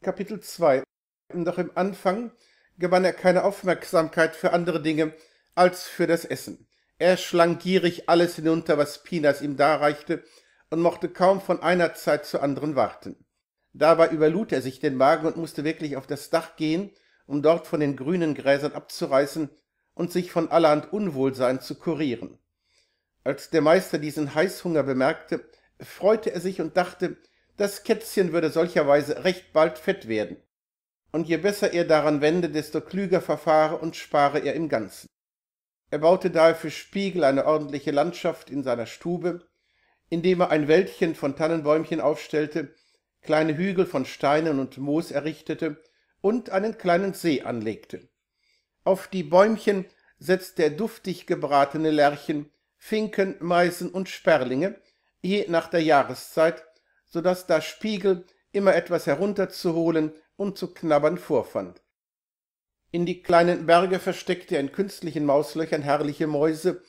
Kapitel 2 Doch im Anfang gewann er keine Aufmerksamkeit für andere Dinge als für das Essen. Er schlang gierig alles hinunter, was Pinas ihm darreichte, und mochte kaum von einer Zeit zur anderen warten. Dabei überlud er sich den Magen und musste wirklich auf das Dach gehen, um dort von den grünen Gräsern abzureißen und sich von allerhand Unwohlsein zu kurieren. Als der Meister diesen Heißhunger bemerkte, freute er sich und dachte, das Kätzchen würde solcherweise recht bald fett werden. Und je besser er daran wende, desto klüger verfahre und spare er im Ganzen. Er baute daher für Spiegel eine ordentliche Landschaft in seiner Stube, indem er ein Wäldchen von Tannenbäumchen aufstellte, kleine Hügel von Steinen und Moos errichtete und einen kleinen See anlegte. Auf die Bäumchen setzte er duftig gebratene Lerchen, Finken, Meisen und Sperlinge, je nach der Jahreszeit, so daß da Spiegel immer etwas herunterzuholen und zu knabbern vorfand. In die kleinen Berge versteckte er in künstlichen Mauslöchern herrliche Mäuse,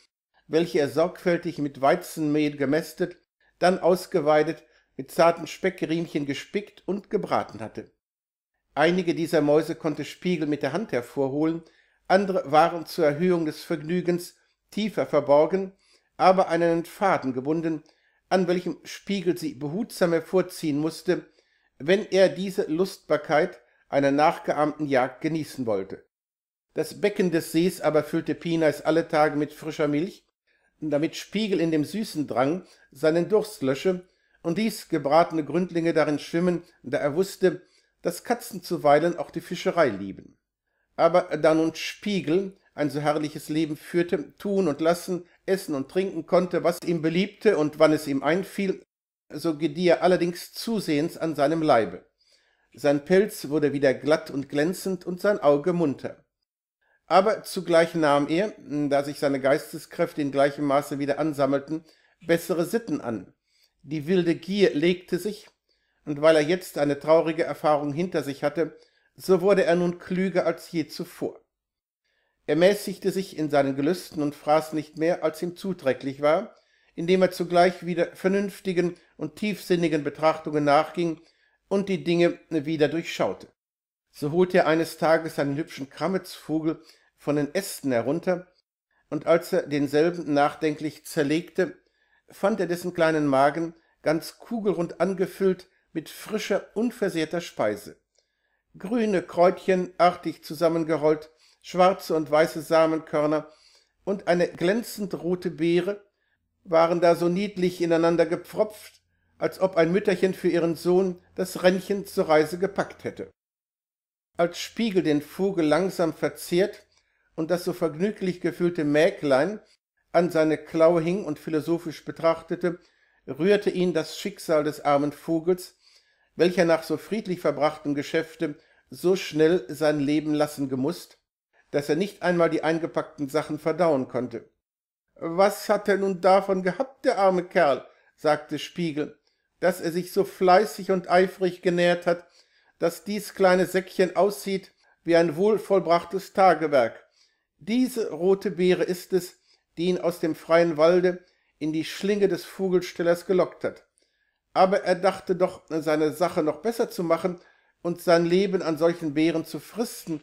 welche er sorgfältig mit Weizenmehl gemästet, dann ausgeweidet, mit zarten Speckriemchen gespickt und gebraten hatte. Einige dieser Mäuse konnte Spiegel mit der Hand hervorholen, andere waren zur Erhöhung des Vergnügens tiefer verborgen, aber an einen Faden gebunden, an welchem Spiegel sie behutsam hervorziehen musste, wenn er diese Lustbarkeit einer nachgeahmten Jagd genießen wollte. Das Becken des Sees aber füllte Pineis alle Tage mit frischer Milch, damit Spiegel in dem süßen Drang seinen Durst lösche und ließ gebratene Gründlinge darin schwimmen, da er wusste, dass Katzen zuweilen auch die Fischerei lieben. Aber da nun Spiegel ein so herrliches Leben führte, tun und lassen, essen und trinken konnte, was ihm beliebte und wann es ihm einfiel, so gedieh er allerdings zusehends an seinem Leibe. Sein Pelz wurde wieder glatt und glänzend und sein Auge munter. Aber zugleich nahm er, da sich seine Geisteskräfte in gleichem Maße wieder ansammelten, bessere Sitten an. Die wilde Gier legte sich, und weil er jetzt eine traurige Erfahrung hinter sich hatte, so wurde er nun klüger als je zuvor. Er mäßigte sich in seinen Gelüsten und fraß nicht mehr, als ihm zuträglich war, indem er zugleich wieder vernünftigen und tiefsinnigen Betrachtungen nachging und die Dinge wieder durchschaute. So holte er eines Tages einen hübschen Krammetsvogel von den Ästen herunter, und als er denselben nachdenklich zerlegte, fand er dessen kleinen Magen ganz kugelrund angefüllt mit frischer, unversehrter Speise. Grüne Kräutchen, artig zusammengerollt, schwarze und weiße Samenkörner und eine glänzend rote Beere waren da so niedlich ineinander gepfropft, als ob ein Mütterchen für ihren Sohn das Rännchen zur Reise gepackt hätte. Als Spiegel den Vogel langsam verzehrt und das so vergnüglich gefühlte Mäglein an seine Klaue hing und philosophisch betrachtete, rührte ihn das Schicksal des armen Vogels, welcher nach so friedlich verbrachtem Geschäfte so schnell sein Leben lassen gemußt, dass er nicht einmal die eingepackten Sachen verdauen konnte. Was hat er nun davon gehabt, der arme Kerl, sagte Spiegel, dass er sich so fleißig und eifrig genährt hat, dass dies kleine Säckchen aussieht wie ein wohlvollbrachtes Tagewerk. Diese rote Beere ist es, die ihn aus dem freien Walde in die Schlinge des Vogelstellers gelockt hat. Aber er dachte doch, seine Sache noch besser zu machen und sein Leben an solchen Beeren zu fristen,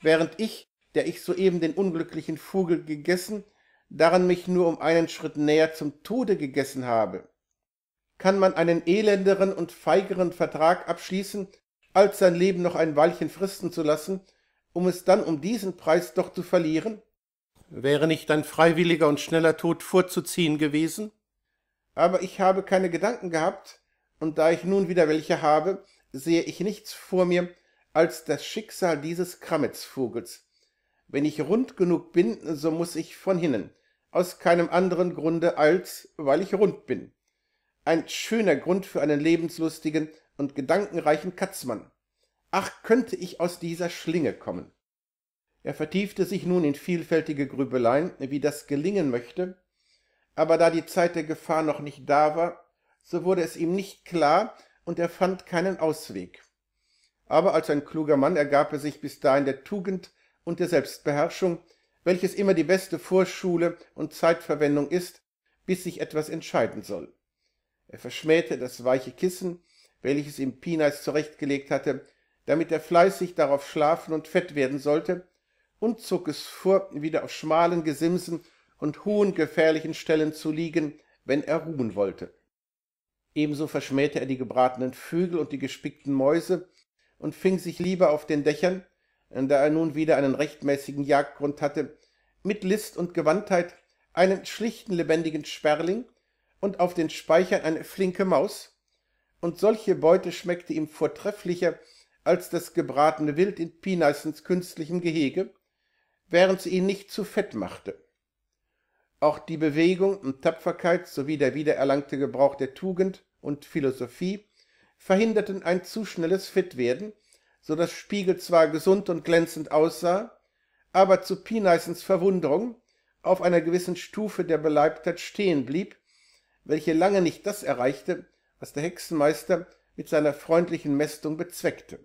während ich der ich soeben den unglücklichen Vogel gegessen, daran mich nur um einen Schritt näher zum Tode gegessen habe. Kann man einen elenderen und feigeren Vertrag abschließen, als sein Leben noch ein Weilchen fristen zu lassen, um es dann um diesen Preis doch zu verlieren? Wäre nicht ein freiwilliger und schneller Tod vorzuziehen gewesen? Aber ich habe keine Gedanken gehabt, und da ich nun wieder welche habe, sehe ich nichts vor mir als das Schicksal dieses Krammetsvogels, wenn ich rund genug bin, so muss ich von hinnen, aus keinem anderen Grunde als, weil ich rund bin. Ein schöner Grund für einen lebenslustigen und gedankenreichen Katzmann. Ach, könnte ich aus dieser Schlinge kommen! Er vertiefte sich nun in vielfältige Grübeleien, wie das gelingen möchte, aber da die Zeit der Gefahr noch nicht da war, so wurde es ihm nicht klar und er fand keinen Ausweg. Aber als ein kluger Mann ergab er sich bis dahin der Tugend, und der Selbstbeherrschung, welches immer die beste Vorschule und Zeitverwendung ist, bis sich etwas entscheiden soll. Er verschmähte das weiche Kissen, welches ihm Pineis zurechtgelegt hatte, damit er fleißig darauf schlafen und fett werden sollte, und zog es vor, wieder auf schmalen Gesimsen und hohen gefährlichen Stellen zu liegen, wenn er ruhen wollte. Ebenso verschmähte er die gebratenen Vögel und die gespickten Mäuse und fing sich lieber auf den Dächern, äh, da er nun wieder einen rechtmäßigen Jagdgrund hatte, mit List und Gewandtheit einen schlichten lebendigen Sperling und auf den Speichern eine flinke Maus, und solche Beute schmeckte ihm vortrefflicher als das gebratene Wild in Pineissens künstlichem Gehege, während sie ihn nicht zu fett machte. Auch die Bewegung und Tapferkeit sowie der wiedererlangte Gebrauch der Tugend und Philosophie verhinderten ein zu schnelles Fettwerden so daß Spiegel zwar gesund und glänzend aussah, aber zu Pineisens Verwunderung auf einer gewissen Stufe der Beleibtheit stehen blieb, welche lange nicht das erreichte, was der Hexenmeister mit seiner freundlichen Mästung bezweckte.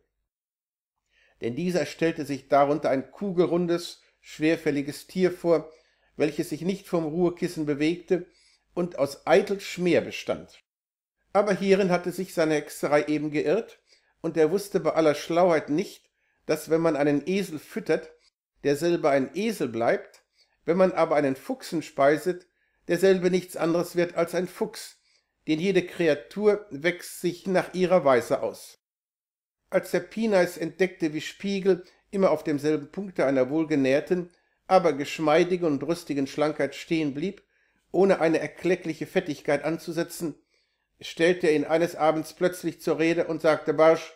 Denn dieser stellte sich darunter ein kugelrundes, schwerfälliges Tier vor, welches sich nicht vom Ruhekissen bewegte und aus eitel Schmäh bestand. Aber hierin hatte sich seine Hexerei eben geirrt, und er wusste bei aller Schlauheit nicht, dass wenn man einen Esel füttert, derselbe ein Esel bleibt, wenn man aber einen Fuchsen speiset, derselbe nichts anderes wird als ein Fuchs, denn jede Kreatur wächst sich nach ihrer Weise aus. Als der Pinaes entdeckte, wie Spiegel immer auf demselben Punkte einer wohlgenährten, aber geschmeidigen und rüstigen Schlankheit stehen blieb, ohne eine erkleckliche Fettigkeit anzusetzen, stellte er ihn eines Abends plötzlich zur Rede und sagte barsch,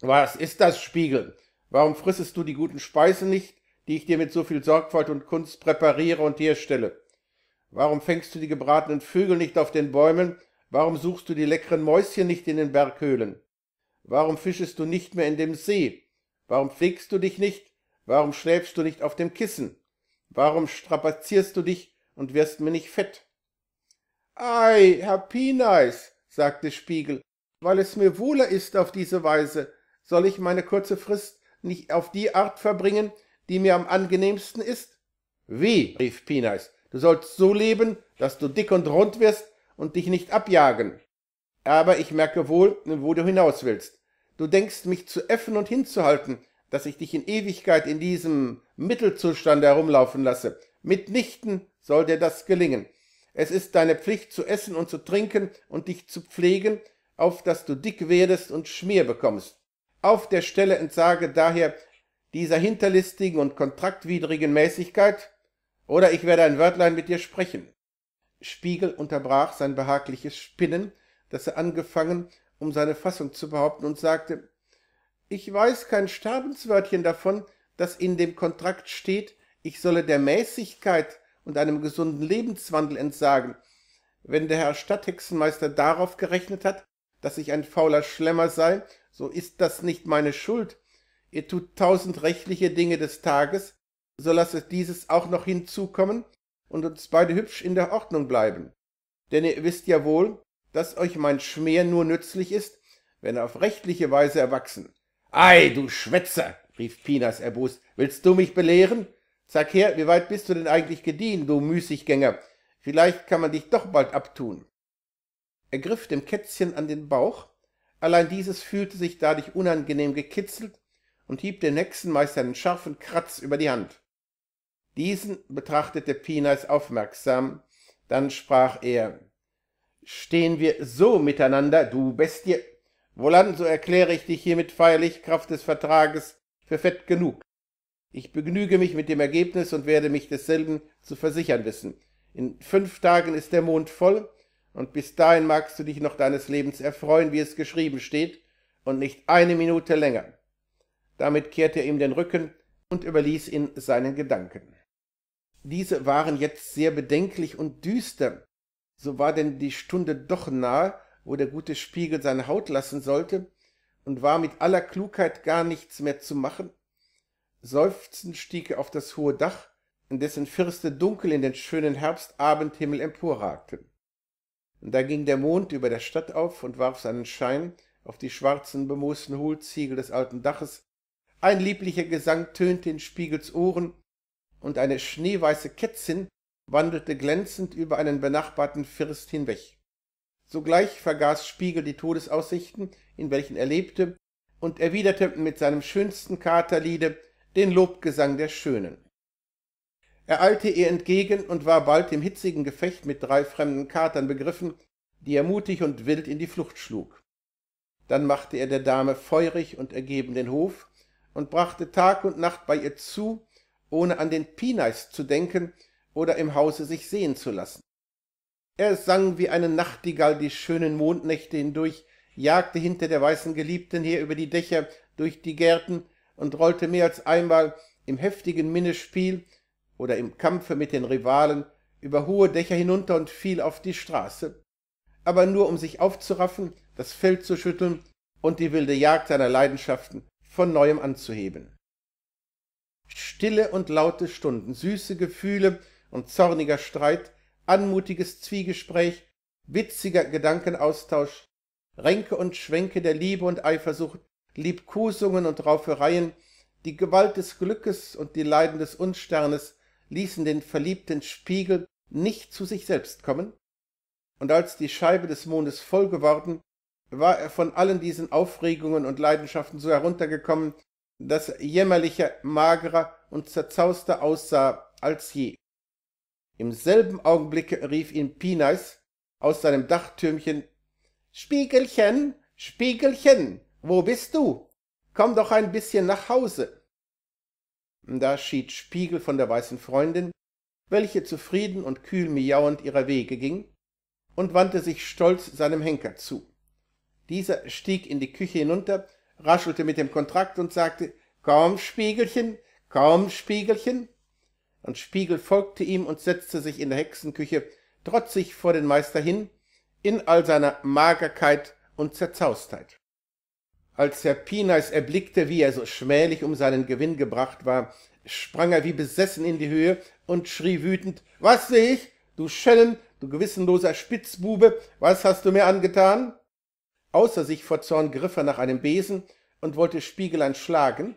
was ist das Spiegel? Warum frissest du die guten Speisen nicht, die ich dir mit so viel Sorgfalt und Kunst präpariere und herstelle? Warum fängst du die gebratenen Vögel nicht auf den Bäumen? Warum suchst du die leckeren Mäuschen nicht in den Berghöhlen? Warum fischest du nicht mehr in dem See? Warum pflegst du dich nicht? Warum schläfst du nicht auf dem Kissen? Warum strapazierst du dich und wirst mir nicht fett? Ei, Herr Pineis, sagte Spiegel, weil es mir wohler ist auf diese Weise, soll ich meine kurze Frist nicht auf die Art verbringen, die mir am angenehmsten ist? Wie, rief Pineis, du sollst so leben, dass du dick und rund wirst und dich nicht abjagen. Aber ich merke wohl, wo du hinaus willst. Du denkst, mich zu äffen und hinzuhalten, dass ich dich in Ewigkeit in diesem Mittelzustand herumlaufen lasse. Mitnichten soll dir das gelingen. Es ist deine Pflicht zu essen und zu trinken und dich zu pflegen, auf dass du dick werdest und Schmier bekommst. Auf der Stelle entsage daher dieser hinterlistigen und kontraktwidrigen Mäßigkeit, oder ich werde ein Wörtlein mit dir sprechen. Spiegel unterbrach sein behagliches Spinnen, das er angefangen, um seine Fassung zu behaupten, und sagte, ich weiß kein Sterbenswörtchen davon, das in dem Kontrakt steht, ich solle der Mäßigkeit und einem gesunden Lebenswandel entsagen, wenn der Herr Stadthexenmeister darauf gerechnet hat, dass ich ein fauler Schlemmer sei, so ist das nicht meine Schuld. Ihr tut tausend rechtliche Dinge des Tages, so lasset dieses auch noch hinzukommen und uns beide hübsch in der Ordnung bleiben. Denn ihr wisst ja wohl, dass euch mein Schmäh nur nützlich ist, wenn er auf rechtliche Weise erwachsen. Ei, du Schwätzer, rief Pinas erbost, willst du mich belehren? Sag her, wie weit bist du denn eigentlich gediehen, du Müßiggänger? Vielleicht kann man dich doch bald abtun. Er griff dem Kätzchen an den Bauch, allein dieses fühlte sich dadurch unangenehm gekitzelt und hieb dem Hexenmeister einen scharfen Kratz über die Hand. Diesen betrachtete Pineis aufmerksam, dann sprach er, »Stehen wir so miteinander, du Bestie? Wohlan, so erkläre ich dich hiermit feierlich Kraft des Vertrages für fett genug. Ich begnüge mich mit dem Ergebnis und werde mich desselben zu versichern wissen. In fünf Tagen ist der Mond voll, und bis dahin magst du dich noch deines Lebens erfreuen, wie es geschrieben steht, und nicht eine Minute länger. Damit kehrte er ihm den Rücken und überließ ihn seinen Gedanken. Diese waren jetzt sehr bedenklich und düster. So war denn die Stunde doch nahe, wo der gute Spiegel seine Haut lassen sollte, und war mit aller Klugheit gar nichts mehr zu machen, Seufzend stieg er auf das hohe Dach, in dessen Firste dunkel in den schönen Herbstabendhimmel emporragten. Und da ging der Mond über der Stadt auf und warf seinen Schein auf die schwarzen, bemoosten Hohlziegel des alten Daches. Ein lieblicher Gesang tönte in Spiegels Ohren, und eine schneeweiße Kätzin wandelte glänzend über einen benachbarten First hinweg. Sogleich vergaß Spiegel die Todesaussichten, in welchen er lebte, und erwiderte mit seinem schönsten Katerliede den Lobgesang der Schönen. Er eilte ihr entgegen und war bald im hitzigen Gefecht mit drei fremden Katern begriffen, die er mutig und wild in die Flucht schlug. Dann machte er der Dame feurig und ergeben den Hof und brachte Tag und Nacht bei ihr zu, ohne an den Pineis zu denken oder im Hause sich sehen zu lassen. Er sang wie eine Nachtigall die schönen Mondnächte hindurch, jagte hinter der weißen Geliebten her über die Dächer, durch die Gärten und rollte mehr als einmal im heftigen Minnespiel oder im Kampfe mit den Rivalen über hohe Dächer hinunter und fiel auf die Straße, aber nur um sich aufzuraffen, das Feld zu schütteln und die wilde Jagd seiner Leidenschaften von neuem anzuheben. Stille und laute Stunden, süße Gefühle und zorniger Streit, anmutiges Zwiegespräch, witziger Gedankenaustausch, Ränke und Schwänke der Liebe und Eifersucht, Liebkosungen und Raufereien, die Gewalt des Glückes und die Leiden des Unsternes ließen den verliebten Spiegel nicht zu sich selbst kommen, und als die Scheibe des Mondes voll geworden, war er von allen diesen Aufregungen und Leidenschaften so heruntergekommen, dass er jämmerlicher, magerer und zerzauster aussah als je. Im selben Augenblicke rief ihn Pineis aus seinem Dachtürmchen Spiegelchen, Spiegelchen, wo bist du? Komm doch ein bisschen nach Hause. Da schied Spiegel von der weißen Freundin, welche zufrieden und kühl miauend ihrer Wege ging, und wandte sich stolz seinem Henker zu. Dieser stieg in die Küche hinunter, raschelte mit dem Kontrakt und sagte Komm, Spiegelchen, komm, Spiegelchen. Und Spiegel folgte ihm und setzte sich in der Hexenküche trotzig vor den Meister hin, in all seiner Magerkeit und Zerzaustheit. Als Herr Pinax erblickte, wie er so schmählich um seinen Gewinn gebracht war, sprang er wie besessen in die Höhe und schrie wütend, »Was sehe ich? Du Schellen, du gewissenloser Spitzbube, was hast du mir angetan?« Außer sich vor Zorn griff er nach einem Besen und wollte Spiegelein schlagen,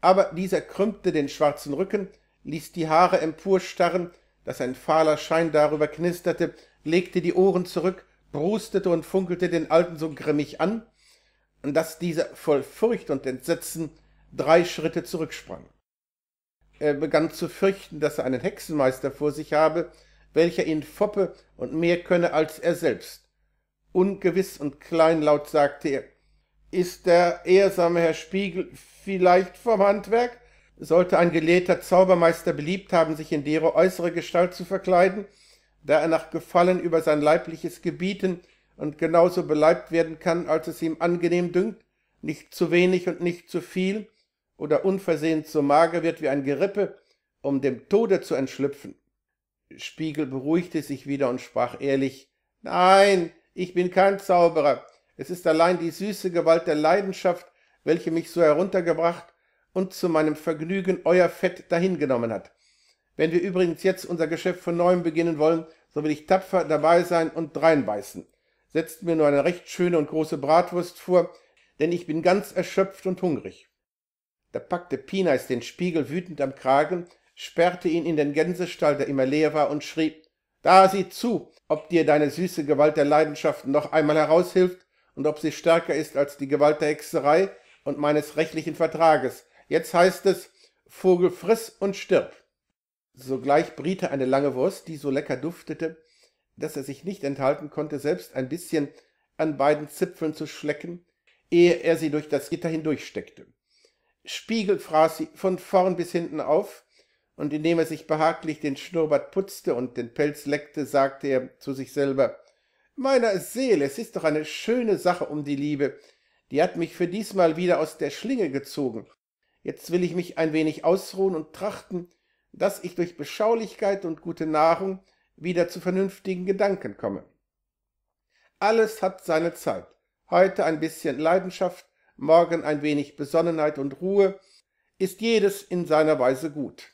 aber dieser krümmte den schwarzen Rücken, ließ die Haare emporstarren, daß ein fahler Schein darüber knisterte, legte die Ohren zurück, brustete und funkelte den Alten so grimmig an, dass dieser voll Furcht und Entsetzen drei Schritte zurücksprang. Er begann zu fürchten, dass er einen Hexenmeister vor sich habe, welcher ihn foppe und mehr könne als er selbst. Ungewiss und kleinlaut sagte er, ist der ehrsame Herr Spiegel vielleicht vom Handwerk? Sollte ein gelehrter Zaubermeister beliebt haben, sich in deren äußere Gestalt zu verkleiden, da er nach Gefallen über sein leibliches Gebieten und genauso beleibt werden kann, als es ihm angenehm dünkt, nicht zu wenig und nicht zu viel oder unversehens so mager wird wie ein Gerippe, um dem Tode zu entschlüpfen. Spiegel beruhigte sich wieder und sprach ehrlich, Nein, ich bin kein Zauberer, es ist allein die süße Gewalt der Leidenschaft, welche mich so heruntergebracht und zu meinem Vergnügen euer Fett dahingenommen hat. Wenn wir übrigens jetzt unser Geschäft von neuem beginnen wollen, so will ich tapfer dabei sein und dreinbeißen setzt mir nur eine recht schöne und große Bratwurst vor, denn ich bin ganz erschöpft und hungrig. Da packte Pineis den Spiegel wütend am Kragen, sperrte ihn in den Gänsestall, der immer leer war, und schrie, da sieh zu, ob dir deine süße Gewalt der Leidenschaften noch einmal heraushilft und ob sie stärker ist als die Gewalt der Hexerei und meines rechtlichen Vertrages. Jetzt heißt es, Vogel friss und stirb. Sogleich briete eine lange Wurst, die so lecker duftete, dass er sich nicht enthalten konnte, selbst ein bisschen an beiden Zipfeln zu schlecken, ehe er sie durch das Gitter hindurchsteckte. Spiegel fraß sie von vorn bis hinten auf, und indem er sich behaglich den Schnurrbart putzte und den Pelz leckte, sagte er zu sich selber, »Meiner Seele, es ist doch eine schöne Sache um die Liebe. Die hat mich für diesmal wieder aus der Schlinge gezogen. Jetzt will ich mich ein wenig ausruhen und trachten, dass ich durch Beschaulichkeit und gute Nahrung wieder zu vernünftigen Gedanken komme. Alles hat seine Zeit. Heute ein bisschen Leidenschaft, morgen ein wenig Besonnenheit und Ruhe, ist jedes in seiner Weise gut.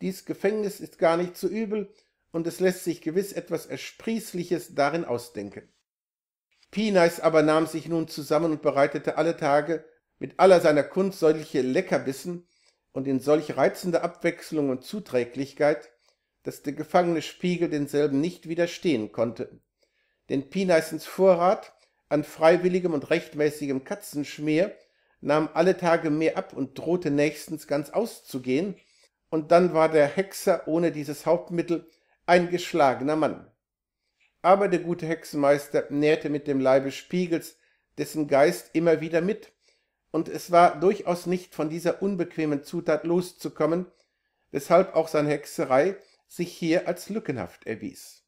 Dies Gefängnis ist gar nicht so übel, und es lässt sich gewiss etwas Ersprießliches darin ausdenken. Pineis aber nahm sich nun zusammen und bereitete alle Tage mit aller seiner Kunst solche Leckerbissen und in solch reizender Abwechslung und Zuträglichkeit, daß der gefangene Spiegel denselben nicht widerstehen konnte. Denn Pinaisens Vorrat an freiwilligem und rechtmäßigem Katzenschmier nahm alle Tage mehr ab und drohte nächstens ganz auszugehen, und dann war der Hexer ohne dieses Hauptmittel ein geschlagener Mann. Aber der gute Hexenmeister nährte mit dem Leibe Spiegels dessen Geist immer wieder mit, und es war durchaus nicht von dieser unbequemen Zutat loszukommen, weshalb auch seine Hexerei sich hier als lückenhaft erwies